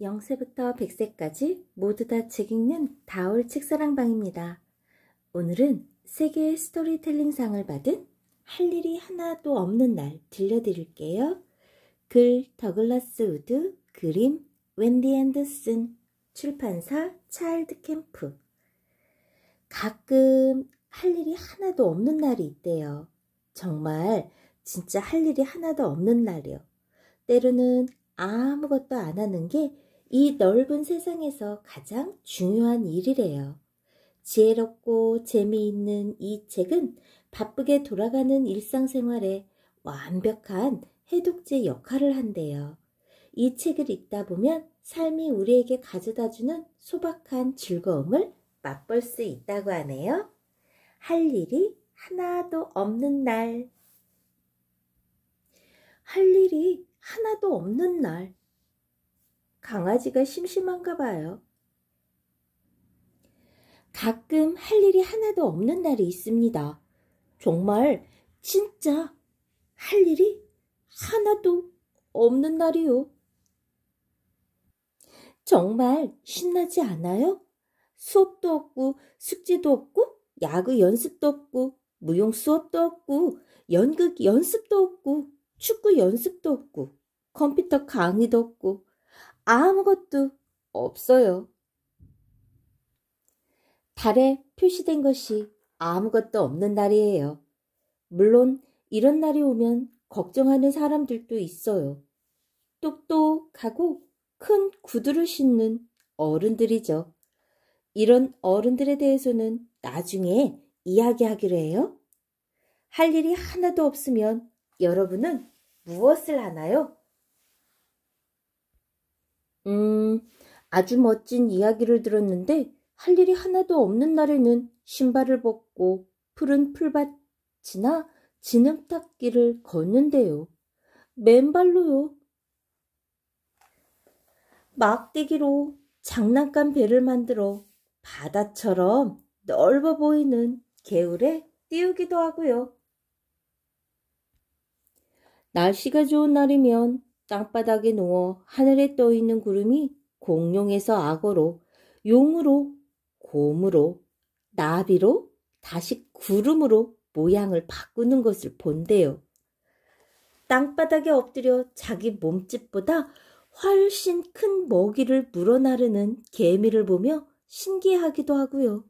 0세부터1 0 0세까지 모두 다 즐기는 다올 책사랑방입니다. 오늘은 세계의 스토리텔링상을 받은 할 일이 하나도 없는 날 들려드릴게요. 글 더글라스 우드, 그림 웬디 앤더슨, 출판사 차일드 캠프 가끔 할 일이 하나도 없는 날이 있대요. 정말 진짜 할 일이 하나도 없는 날이요. 때로는 아무것도 안 하는 게이 넓은 세상에서 가장 중요한 일이래요. 지혜롭고 재미있는 이 책은 바쁘게 돌아가는 일상생활에 완벽한 해독제 역할을 한대요. 이 책을 읽다 보면 삶이 우리에게 가져다주는 소박한 즐거움을 맛볼 수 있다고 하네요. 할 일이 하나도 없는 날. 할 일이 하나도 없는 날. 강아지가 심심한가 봐요. 가끔 할 일이 하나도 없는 날이 있습니다. 정말 진짜 할 일이 하나도 없는 날이요. 정말 신나지 않아요? 수업도 없고 숙제도 없고 야구 연습도 없고 무용 수업도 없고 연극 연습도 없고 축구 연습도 없고 컴퓨터 강의도 없고 아무것도 없어요. 달에 표시된 것이 아무것도 없는 날이에요. 물론 이런 날이 오면 걱정하는 사람들도 있어요. 똑똑하고 큰 구두를 신는 어른들이죠. 이런 어른들에 대해서는 나중에 이야기하기로 해요. 할 일이 하나도 없으면 여러분은 무엇을 하나요? 음, 아주 멋진 이야기를 들었는데 할 일이 하나도 없는 날에는 신발을 벗고 푸른 풀밭이나 진흙탕기를 걷는데요. 맨발로요. 막대기로 장난감 배를 만들어 바다처럼 넓어 보이는 개울에 띄우기도 하고요. 날씨가 좋은 날이면 땅바닥에 누워 하늘에 떠 있는 구름이 공룡에서 악어로, 용으로, 곰으로, 나비로, 다시 구름으로 모양을 바꾸는 것을 본대요. 땅바닥에 엎드려 자기 몸집보다 훨씬 큰 먹이를 물어나르는 개미를 보며 신기하기도 하고요.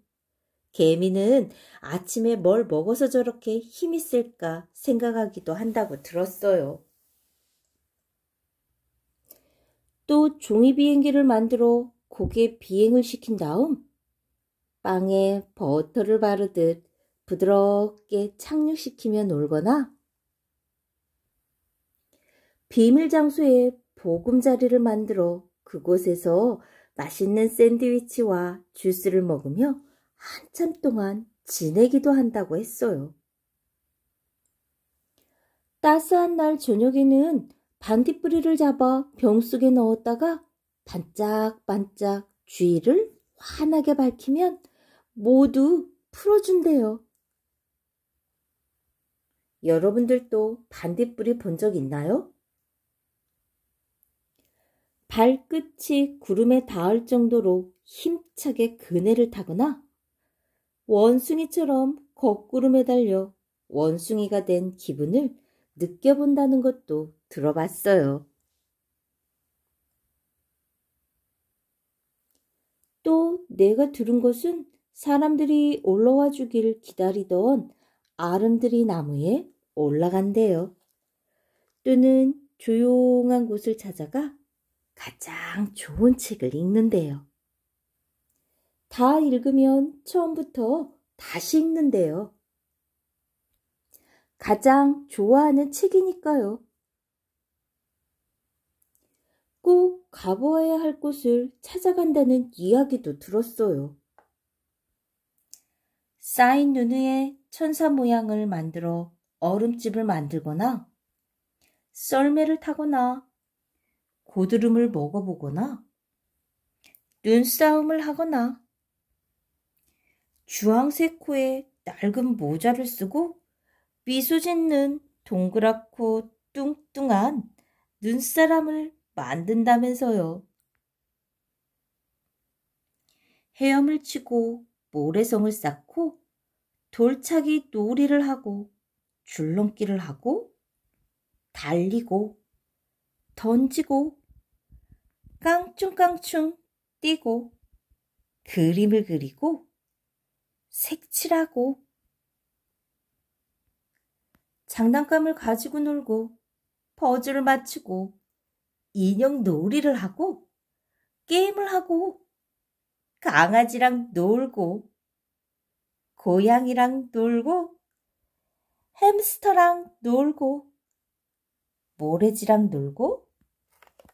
개미는 아침에 뭘 먹어서 저렇게 힘이 셀까 생각하기도 한다고 들었어요. 또 종이 비행기를 만들어 고개 비행을 시킨 다음 빵에 버터를 바르듯 부드럽게 착륙시키며 놀거나 비밀 장소에 보금자리를 만들어 그곳에서 맛있는 샌드위치와 주스를 먹으며 한참 동안 지내기도 한다고 했어요. 따스한 날 저녁에는 반딧불이를 잡아 병 속에 넣었다가 반짝반짝 주위를 환하게 밝히면 모두 풀어준대요. 여러분들도 반딧불이 본 적 있나요? 발끝이 구름에 닿을 정도로 힘차게 그네를 타거나 원숭이처럼 거꾸름에 달려 원숭이가 된 기분을 느껴본다는 것도 들어봤어요. 또 내가 들은 것은 사람들이 올라와 주길 기다리던 아름드리 나무에 올라간대요. 또는 조용한 곳을 찾아가 가장 좋은 책을 읽는데요. 다 읽으면 처음부터 다시 읽는데요. 가장 좋아하는 책이니까요. 꼭 가보아야 할 곳을 찾아간다는 이야기도 들었어요. 쌓인 눈의에 천사 모양을 만들어 얼음집을 만들거나 썰매를 타거나 고드름을 먹어보거나 눈싸움을 하거나 주황색 코에 낡은 모자를 쓰고 미소짓는 동그랗고 뚱뚱한 눈사람을 만든다면서요. 헤엄을 치고 모래성을 쌓고 돌차기 놀이를 하고 줄넘기를 하고 달리고 던지고 깡충깡충 뛰고 그림을 그리고 색칠하고 장난감을 가지고 놀고 퍼즐을 맞추고 인형 놀이를 하고 게임을 하고 강아지랑 놀고 고양이랑 놀고 햄스터랑 놀고 모래지랑 놀고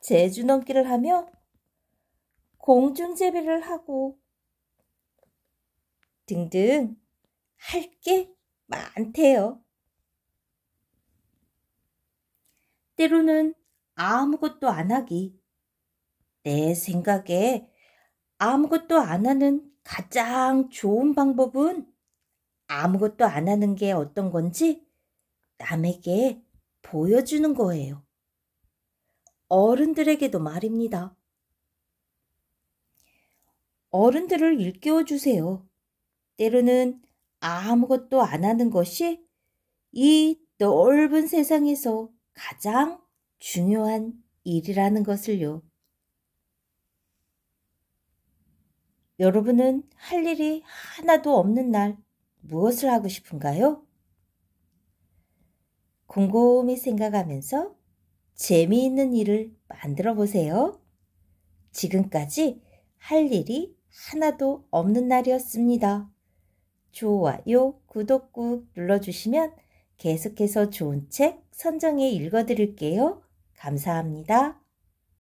제주넘기를 하며 공중제비를 하고 등등 할 게 많대요. 때로는 아무것도 안 하기. 내 생각에 아무것도 안 하는 가장 좋은 방법은 아무것도 안 하는 게 어떤 건지 남에게 보여주는 거예요. 어른들에게도 말입니다. 어른들을 일깨워 주세요. 때로는 아무것도 안 하는 것이 이 넓은 세상에서 가장 중요한 일이라는 것을요. 여러분은 할 일이 하나도 없는 날 무엇을 하고 싶은가요? 곰곰이 생각하면서 재미있는 일을 만들어 보세요. 지금까지 할 일이 하나도 없는 날이었습니다. 좋아요, 구독 꾹 눌러주시면 계속해서 좋은 책 선정해 읽어드릴게요. 감사합니다.